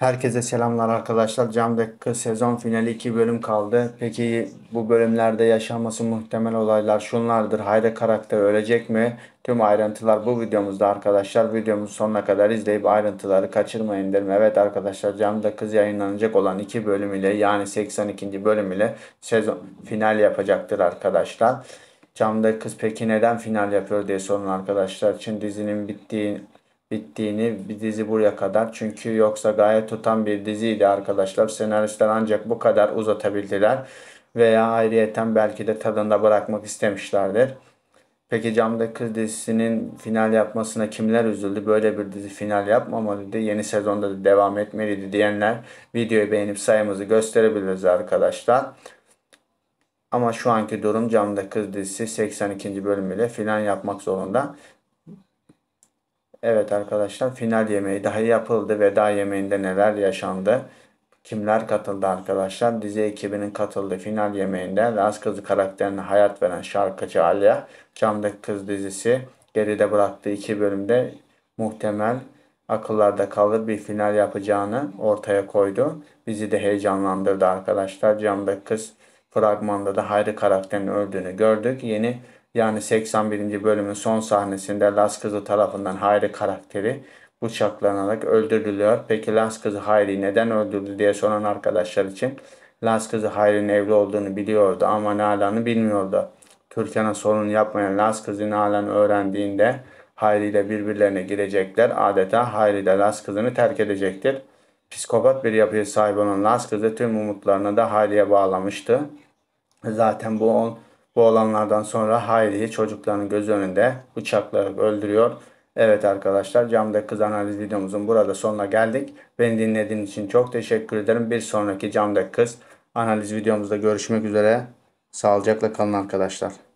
Herkese selamlar arkadaşlar. Cam Dakika sezon finali 2 bölüm kaldı. Peki bu bölümlerde yaşanması muhtemel olaylar şunlardır. Hayda karakter ölecek mi? Tüm ayrıntılar bu videomuzda arkadaşlar. Videomuz sonuna kadar izleyip ayrıntıları kaçırmayın derim. Evet arkadaşlar Camda Kız yayınlanacak olan 2 bölüm ile yani 82. bölüm ile sezon final yapacaktır arkadaşlar. Camda Kız peki neden final yapıyor diye sorun arkadaşlar. Çünkü dizinin bittiği bittiğini bir dizi buraya kadar. Çünkü yoksa gayet tutan bir diziydi arkadaşlar. Senaristler ancak bu kadar uzatabildiler. Veya ayrıyeten belki de tadında bırakmak istemişlerdir. Peki Camda Kız dizisinin final yapmasına kimler üzüldü? Böyle bir dizi final yapmamalıydı. Yeni sezonda da devam etmeliydi diyenler videoyu beğenip sayımızı gösterebiliriz arkadaşlar. Ama şu anki durum Camda Kız dizisi 82. bölümüyle final yapmak zorunda. Evet arkadaşlar final yemeği daha yapıldı. Veda yemeğinde neler yaşandı? Kimler katıldı arkadaşlar? Dizi ekibinin katıldığı final yemeğinde Laz Kızı karakterine hayat veren şarkıcı Aliya, Camdaki Kız dizisi geride bıraktığı iki bölümde muhtemel akıllarda kalır bir final yapacağını ortaya koydu. Bizi de heyecanlandırdı arkadaşlar. Camdaki Kız fragmanda da Hayri karakterinin öldüğünü gördük. Yeni yani 81. bölümün son sahnesinde Las kızı tarafından Hayri karakteri bıçaklanarak öldürülüyor. Peki Las kızı Hayri neden öldürdü diye soran arkadaşlar için Las kızı Hayri'nin evli olduğunu biliyordu ama Nalan'ı bilmiyordu. Türkan'a sorun yapmayan Las kızı nalanı öğrendiğinde Hayri ile birbirlerine girecekler. Adeta Hayri de Las kızını terk edecektir psikopat bir yapıya sahip olan Lasker tüm umutlarını da Hayley'e bağlamıştı. Zaten bu on, bu olanlardan sonra Hayley'i çocuklarının göz önünde bıçaklayarak öldürüyor. Evet arkadaşlar camda kız analiz videomuzun burada sonuna geldik. Beni dinlediğiniz için çok teşekkür ederim. Bir sonraki camda kız analiz videomuzda görüşmek üzere. Sağlıcakla kalın arkadaşlar.